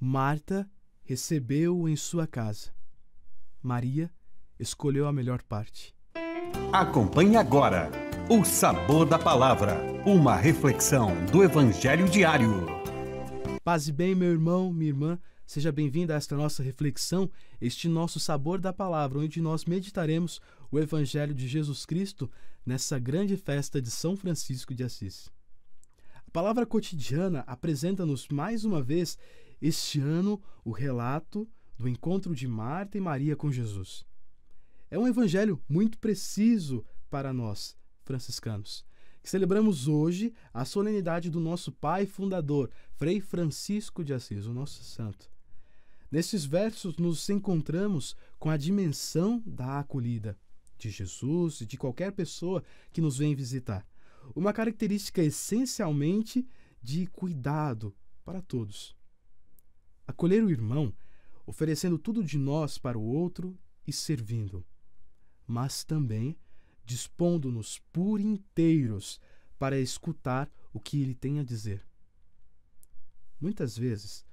Marta recebeu-o em sua casa. Maria escolheu a melhor parte. Acompanhe agora o Sabor da Palavra, uma reflexão do Evangelho diário. Paz e bem, meu irmão, minha irmã. Seja bem-vindo a esta nossa reflexão, este nosso sabor da palavra, onde nós meditaremos o Evangelho de Jesus Cristo nessa grande festa de São Francisco de Assis. A palavra cotidiana apresenta-nos mais uma vez este ano o relato do encontro de Marta e Maria com Jesus. É um evangelho muito preciso para nós, franciscanos, que celebramos hoje a solenidade do nosso pai fundador, Frei Francisco de Assis, o nosso santo. Nesses versos nos encontramos com a dimensão da acolhida de Jesus e de qualquer pessoa que nos vem visitar. Uma característica essencialmente de cuidado para todos acolher o irmão, oferecendo tudo de nós para o outro e servindo, mas também dispondo-nos por inteiros para escutar o que ele tem a dizer. Muitas vezes,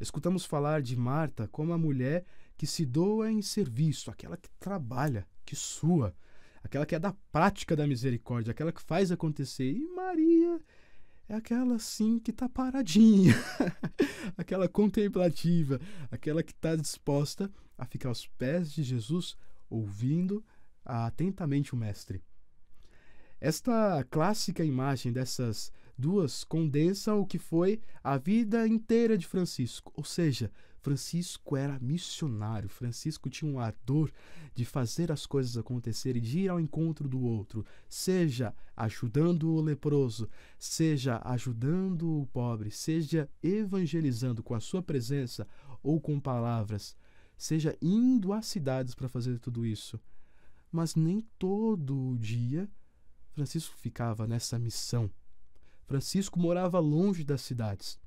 escutamos falar de Marta como a mulher que se doa em serviço, aquela que trabalha, que sua, aquela que é da prática da misericórdia, aquela que faz acontecer. E Maria é aquela sim que está paradinha, aquela contemplativa, aquela que está disposta a ficar aos pés de Jesus, ouvindo atentamente o Mestre. Esta clássica imagem dessas duas condensam o que foi a vida inteira de Francisco. Ou seja, Francisco era missionário, Francisco tinha um ardor de fazer as coisas acontecerem, de ir ao encontro do outro, seja ajudando o leproso, seja ajudando o pobre, seja evangelizando com a sua presença ou com palavras, seja indo às cidades para fazer tudo isso. Mas nem todo dia Francisco ficava nessa missão Francisco morava longe das cidades.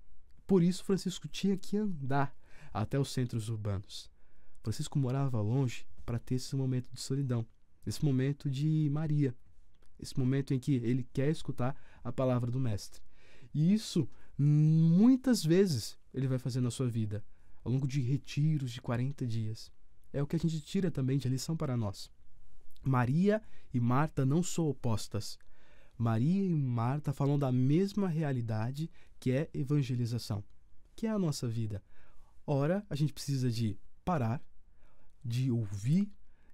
Por isso, Francisco tinha que andar até os centros urbanos. Francisco morava longe para ter esse momento de solidão, esse momento de Maria, esse momento em que ele quer escutar a palavra do Mestre. E isso, muitas vezes, ele vai fazer na sua vida, ao longo de retiros de 40 dias. É o que a gente tira também de lição para nós. Maria e Marta não são opostas, Maria e Marta falam da mesma realidade que é evangelização, que é a nossa vida. Ora, a gente precisa de parar, de ouvir,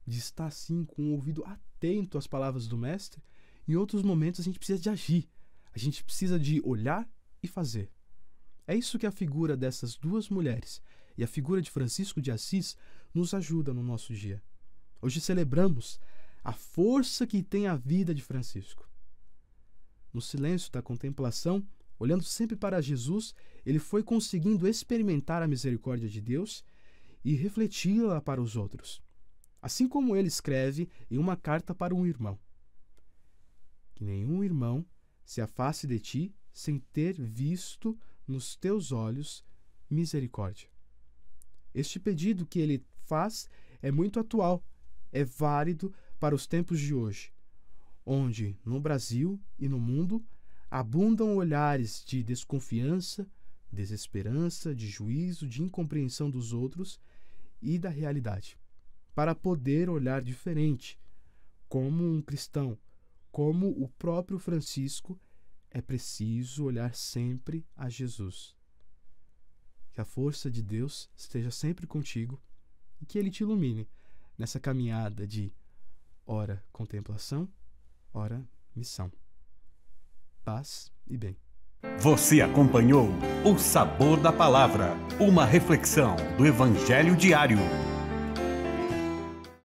de estar assim com o ouvido atento às palavras do mestre. Em outros momentos a gente precisa de agir. A gente precisa de olhar e fazer. É isso que a figura dessas duas mulheres e a figura de Francisco de Assis nos ajuda no nosso dia. Hoje celebramos a força que tem a vida de Francisco. No silêncio da contemplação, olhando sempre para Jesus, ele foi conseguindo experimentar a misericórdia de Deus e refleti-la para os outros. Assim como ele escreve em uma carta para um irmão: Que nenhum irmão se afaste de ti sem ter visto nos teus olhos misericórdia. Este pedido que ele faz é muito atual, é válido para os tempos de hoje onde, no Brasil e no mundo, abundam olhares de desconfiança, desesperança, de juízo, de incompreensão dos outros e da realidade, para poder olhar diferente, como um cristão, como o próprio Francisco, é preciso olhar sempre a Jesus. Que a força de Deus esteja sempre contigo e que Ele te ilumine nessa caminhada de, ora, contemplação Ora, missão. Paz e bem. Você acompanhou O Sabor da Palavra, uma reflexão do Evangelho diário.